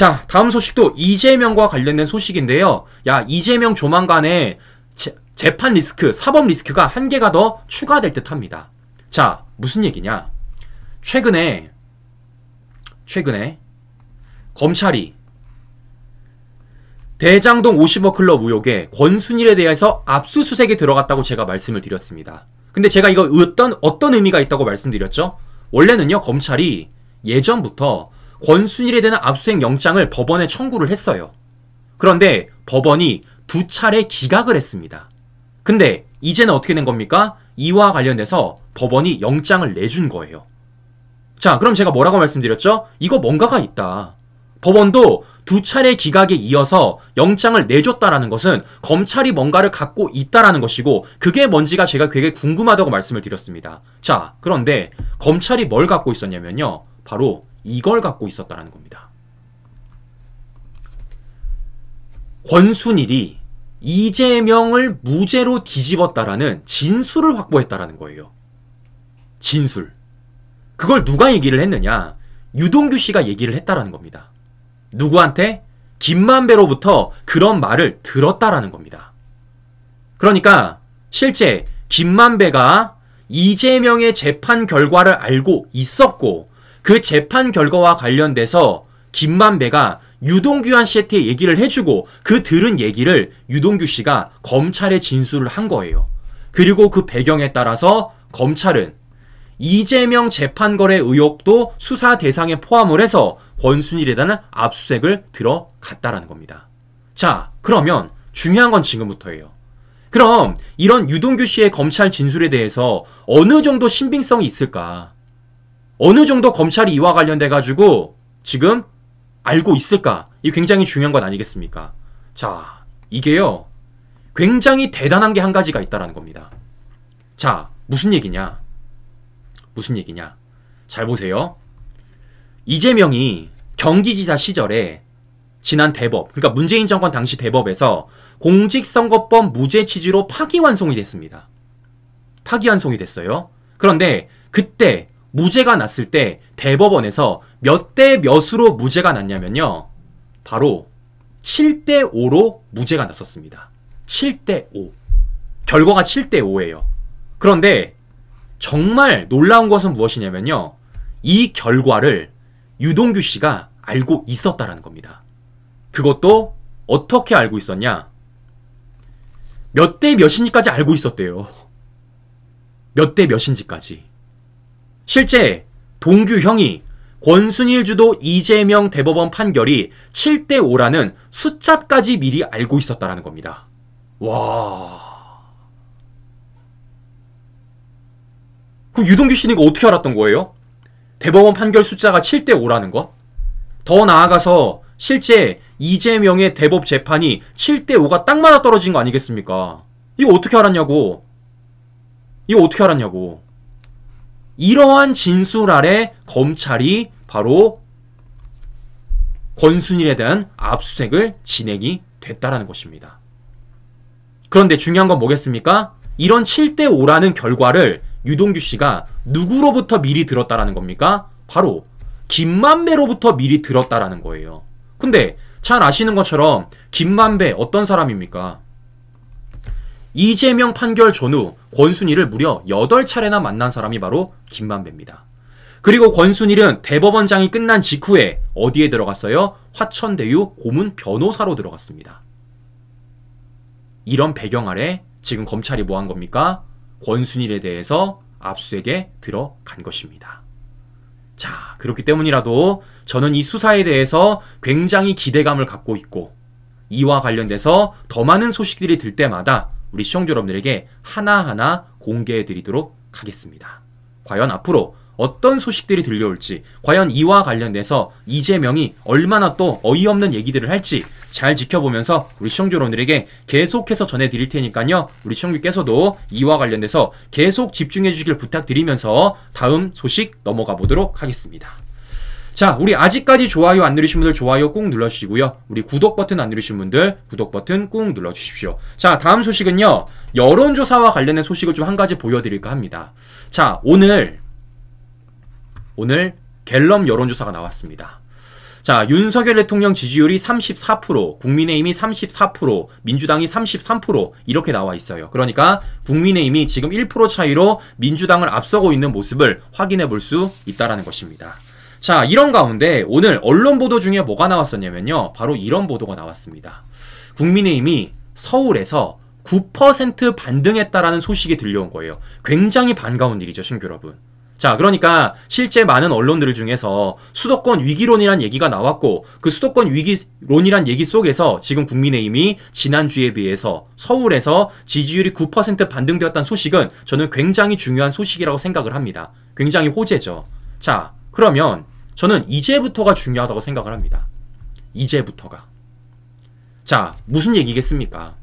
자, 다음 소식도 이재명과 관련된 소식인데요. 야, 이재명 조만간에 재, 재판 리스크, 사법 리스크가 한 개가 더 추가될 듯 합니다. 자, 무슨 얘기냐? 최근에, 최근에, 검찰이 대장동 50억 클럽 의혹에 권순일에 대해서 압수수색에 들어갔다고 제가 말씀을 드렸습니다. 근데 제가 이거 어떤, 어떤 의미가 있다고 말씀드렸죠? 원래는요, 검찰이 예전부터 권순일에 대한 압수수색 영장을 법원에 청구를 했어요. 그런데 법원이 두 차례 기각을 했습니다. 근데 이제는 어떻게 된 겁니까? 이와 관련돼서 법원이 영장을 내준 거예요. 자, 그럼 제가 뭐라고 말씀드렸죠? 이거 뭔가가 있다. 법원도 두 차례 기각에 이어서 영장을 내줬다라는 것은 검찰이 뭔가를 갖고 있다라는 것이고 그게 뭔지가 제가 되게 궁금하다고 말씀을 드렸습니다. 자, 그런데 검찰이 뭘 갖고 있었냐면요. 바로 이걸 갖고 있었다라는 겁니다. 권순일이 이재명을 무죄로 뒤집었다라는 진술을 확보했다라는 거예요. 진술. 그걸 누가 얘기를 했느냐? 유동규 씨가 얘기를 했다라는 겁니다. 누구한테? 김만배로부터 그런 말을 들었다라는 겁니다. 그러니까 실제 김만배가 이재명의 재판 결과를 알고 있었고 그 재판 결과와 관련돼서 김만배가 유동규한 씨한테 얘기를 해주고 그 들은 얘기를 유동규 씨가 검찰에 진술을 한 거예요. 그리고 그 배경에 따라서 검찰은 이재명 재판거래 의혹도 수사 대상에 포함을 해서 권순일에다는 압수색을 들어갔다라는 겁니다. 자, 그러면 중요한 건 지금부터예요. 그럼 이런 유동규 씨의 검찰 진술에 대해서 어느 정도 신빙성이 있을까? 어느 정도 검찰이 이와 관련돼 가지고 지금 알고 있을까? 이 굉장히 중요한 건 아니겠습니까? 자, 이게요. 굉장히 대단한 게 한 가지가 있다라는 겁니다. 자, 무슨 얘기냐? 무슨 얘기냐? 잘 보세요. 이재명이 경기지사 시절에 지난 대법, 그러니까 문재인 정권 당시 대법에서 공직선거법 무죄 취지로 파기환송이 됐습니다. 파기환송이 됐어요. 그런데 그때 무죄가 났을 때 대법원에서 몇 대 몇으로 무죄가 났냐면요. 바로 7대 5로 무죄가 났었습니다. 7대 5. 결과가 7대 5예요. 그런데 정말 놀라운 것은 무엇이냐면요. 이 결과를 유동규 씨가 알고 있었다라는 겁니다. 그것도 어떻게 알고 있었냐? 몇 대 몇인지까지 알고 있었대요. 몇 대 몇인지까지. 실제 동규형이 권순일 주도 이재명 대법원 판결이 7대 5라는 숫자까지 미리 알고 있었다라는 겁니다. 와. 그럼 유동규 씨는 이거 어떻게 알았던 거예요? 대법원 판결 숫자가 7대 5라는 것? 더 나아가서 실제 이재명의 대법 재판이 7대 5가 딱 맞아 떨어진 거 아니겠습니까? 이거 어떻게 알았냐고. 이거 어떻게 알았냐고. 이러한 진술 아래 검찰이 바로 권순일에 대한 압수수색을 진행이 됐다라는 것입니다. 그런데 중요한 건 뭐겠습니까? 이런 7대5라는 결과를 유동규 씨가 누구로부터 미리 들었다라는 겁니까? 바로 김만배로부터 미리 들었다라는 거예요. 근데 잘 아시는 것처럼 김만배 어떤 사람입니까? 이재명 판결 전후 권순일을 무려 8차례나 만난 사람이 바로 김만배입니다. 그리고 권순일은 대법원장이 끝난 직후에 어디에 들어갔어요? 화천대유 고문 변호사로 들어갔습니다. 이런 배경 아래 지금 검찰이 뭐 한 겁니까? 권순일에 대해서 압수에게 들어간 것입니다. 자, 그렇기 때문이라도 저는 이 수사에 대해서 굉장히 기대감을 갖고 있고 이와 관련돼서 더 많은 소식들이 들 때마다 우리 시청자 여러분들에게 하나하나 공개해 드리도록 하겠습니다. 과연 앞으로 어떤 소식들이 들려올지, 과연 이와 관련돼서 이재명이 얼마나 또 어이없는 얘기들을 할지 잘 지켜보면서 우리 시청자 여러분들에게 계속해서 전해드릴 테니까요. 우리 시청자께서도 이와 관련돼서 계속 집중해 주시길 부탁드리면서 다음 소식 넘어가 보도록 하겠습니다. 자, 우리 아직까지 좋아요 안 누르신 분들 좋아요 꾹 눌러주시고요. 우리 구독 버튼 안 누르신 분들 구독 버튼 꾹 눌러주십시오. 자, 다음 소식은요. 여론조사와 관련된 소식을 좀 한 가지 보여드릴까 합니다. 자, 오늘, 오늘 갤럽 여론조사가 나왔습니다. 자, 윤석열 대통령 지지율이 34%, 국민의힘이 34%, 민주당이 33% 이렇게 나와 있어요. 그러니까 국민의힘이 지금 1% 차이로 민주당을 앞서고 있는 모습을 확인해 볼 수 있다라는 것입니다. 자, 이런 가운데 오늘 언론 보도 중에 뭐가 나왔었냐면요. 바로 이런 보도가 나왔습니다. 국민의힘이 서울에서 9% 반등했다라는 소식이 들려온 거예요. 굉장히 반가운 일이죠, 신규 여러분. 자, 그러니까 실제 많은 언론들 중에서 수도권 위기론이란 얘기가 나왔고 그 수도권 위기론이란 얘기 속에서 지금 국민의힘이 지난주에 비해서 서울에서 지지율이 9% 반등되었다는 소식은 저는 굉장히 중요한 소식이라고 생각을 합니다. 굉장히 호재죠. 자, 그러면 저는 이제부터가 중요하다고 생각을 합니다. 이제부터가. 자, 무슨 얘기겠습니까?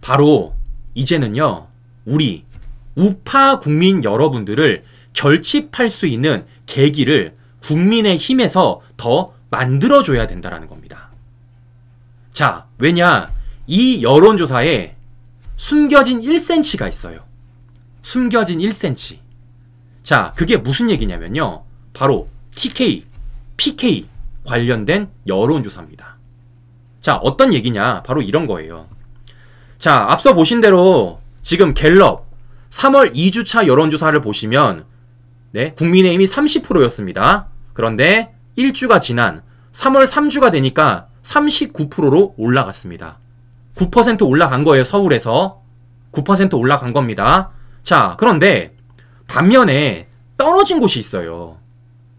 바로 이제는요, 우리 우파 국민 여러분들을 결집할 수 있는 계기를 국민의 힘에서 더 만들어줘야 된다는 겁니다. 자, 왜냐? 이 여론조사에 숨겨진 1cm가 있어요. 숨겨진 1cm. 자, 그게 무슨 얘기냐면요. 바로 TK, PK 관련된 여론조사입니다. 자, 어떤 얘기냐? 바로 이런 거예요. 자, 앞서 보신 대로 지금 갤럽 3월 2주차 여론조사를 보시면 네, 국민의힘이 30%였습니다. 그런데 1주가 지난 3월 3주가 되니까 39%로 올라갔습니다. 9% 올라간 거예요, 서울에서. 9% 올라간 겁니다. 자, 그런데 반면에 떨어진 곳이 있어요.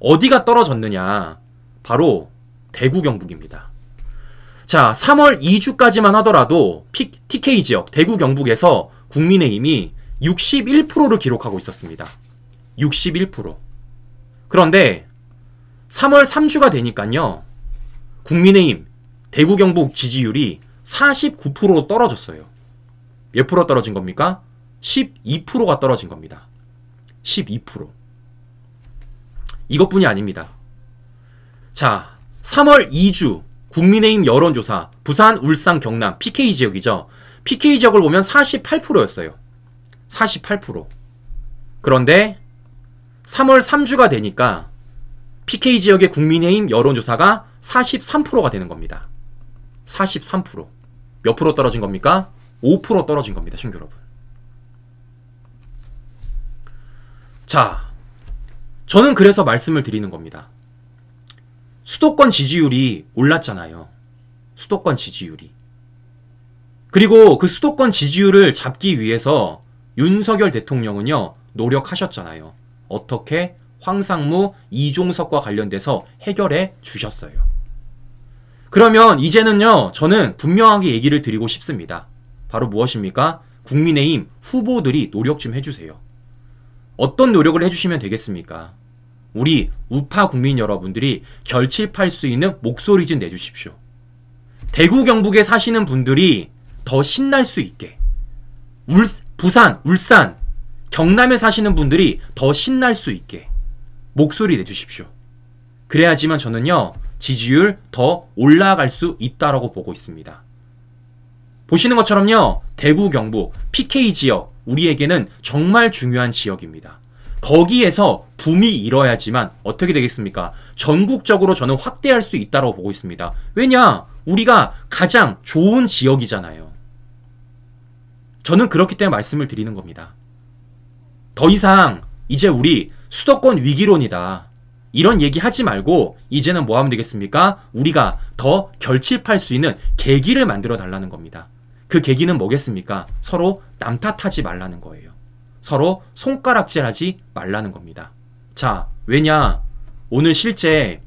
어디가 떨어졌느냐? 바로 대구 경북입니다. 자, 3월 2주까지만 하더라도 TK 지역 대구 경북에서 국민의힘이 61%를 기록하고 있었습니다. 61%. 그런데 3월 3주가 되니까요. 국민의힘 대구 경북 지지율이 49%로 떨어졌어요. 몇 프로 떨어진 겁니까? 12%가 떨어진 겁니다. 12%. 이것뿐이 아닙니다. 자, 3월 2주 국민의힘 여론조사 부산, 울산, 경남 PK 지역이죠. PK 지역을 보면 48%였어요. 48%. 그런데 3월 3주가 되니까 PK 지역의 국민의힘 여론조사가 43%가 되는 겁니다. 43%. 몇 프로 떨어진 겁니까? 5% 떨어진 겁니다, 신규 여러분. 자, 저는 그래서 말씀을 드리는 겁니다. 수도권 지지율이 올랐잖아요. 수도권 지지율이. 그리고 그 수도권 지지율을 잡기 위해서 윤석열 대통령은요, 노력하셨잖아요. 어떻게 황상무, 이종석과 관련돼서 해결해 주셨어요. 그러면 이제는요, 저는 분명하게 얘기를 드리고 싶습니다. 바로 무엇입니까? 국민의힘 후보들이 노력 좀 해주세요. 어떤 노력을 해주시면 되겠습니까? 우리 우파 국민 여러분들이 결집할 수 있는 목소리 좀 내주십시오. 대구 경북에 사시는 분들이 더 신날 수 있게 울, 부산, 울산, 경남에 사시는 분들이 더 신날 수 있게 목소리 내주십시오. 그래야지만 저는요 지지율 더 올라갈 수 있다라고 보고 있습니다. 보시는 것처럼요 대구 경북 PK 지역 우리에게는 정말 중요한 지역입니다. 거기에서 붐이 일어야지만 어떻게 되겠습니까? 전국적으로 저는 확대할 수 있다고 보고 있습니다. 왜냐? 우리가 가장 좋은 지역이잖아요. 저는 그렇기 때문에 말씀을 드리는 겁니다. 더 이상 이제 우리 수도권 위기론이다. 이런 얘기 하지 말고 이제는 뭐 하면 되겠습니까? 우리가 더 결집할 수 있는 계기를 만들어 달라는 겁니다. 그 계기는 뭐겠습니까? 서로 남 탓하지 말라는 거예요. 서로 손가락질하지 말라는 겁니다. 자, 왜냐? 오늘 실제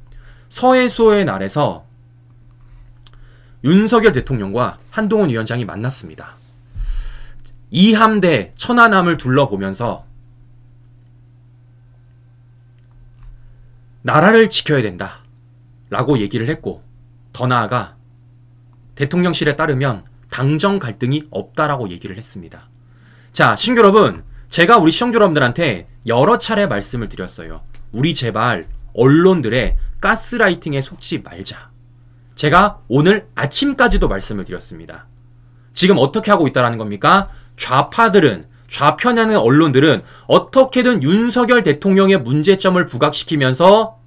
서해수호의 날에서 윤석열 대통령과 한동훈 위원장이 만났습니다. 이함대 천안함을 둘러보면서 나라를 지켜야 된다 라고 얘기를 했고 더 나아가 대통령실에 따르면 당정 갈등이 없다라고 얘기를 했습니다. 자, 신규 여러분 제가 우리 시청자 여러분들한테 여러 차례 말씀을 드렸어요. 우리 제발 언론들의 가스라이팅에 속지 말자. 제가 오늘 아침까지도 말씀을 드렸습니다. 지금 어떻게 하고 있다라는 겁니까? 좌파들은 좌편향의 언론들은 어떻게든 윤석열 대통령의 문제점을 부각시키면서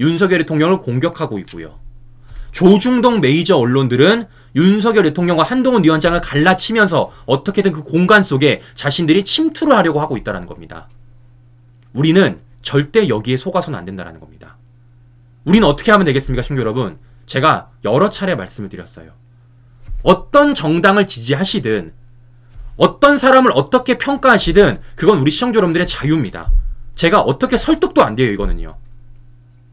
윤석열 대통령을 공격하고 있고요. 조중동 메이저 언론들은 윤석열 대통령과 한동훈 위원장을 갈라치면서 어떻게든 그 공간 속에 자신들이 침투를 하려고 하고 있다는 겁니다. 우리는 절대 여기에 속아서는 안 된다는 겁니다. 우리는 어떻게 하면 되겠습니까, 충교 여러분? 제가 여러 차례 말씀을 드렸어요. 어떤 정당을 지지하시든 어떤 사람을 어떻게 평가하시든 그건 우리 시청자 여러분들의 자유입니다. 제가 어떻게 설득도 안 돼요, 이거는요.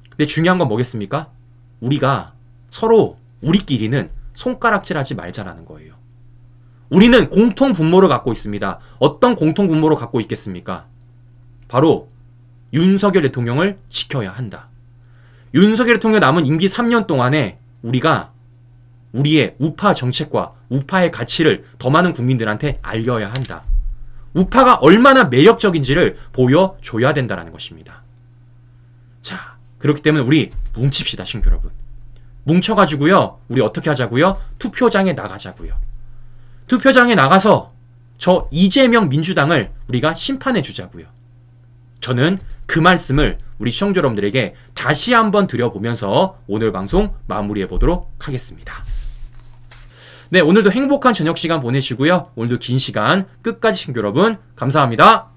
근데 중요한 건 뭐겠습니까? 우리가 서로 우리끼리는 손가락질하지 말자라는 거예요. 우리는 공통 분모를 갖고 있습니다. 어떤 공통 분모를 갖고 있겠습니까? 바로 윤석열 대통령을 지켜야 한다. 윤석열 대통령 남은 임기 3년 동안에 우리가 우리의 우파 정책과 우파의 가치를 더 많은 국민들한테 알려야 한다. 우파가 얼마나 매력적인지를 보여줘야 된다는 것입니다. 자, 그렇기 때문에 우리 뭉칩시다, 신규 여러분. 뭉쳐가지고요. 우리 어떻게 하자고요? 투표장에 나가자고요. 투표장에 나가서 저 이재명 민주당을 우리가 심판해 주자고요. 저는 그 말씀을 우리 시청자 여러분들에게 다시 한번 드려보면서 오늘 방송 마무리해 보도록 하겠습니다. 네, 오늘도 행복한 저녁 시간 보내시고요. 오늘도 긴 시간 끝까지 시청 여러분 감사합니다.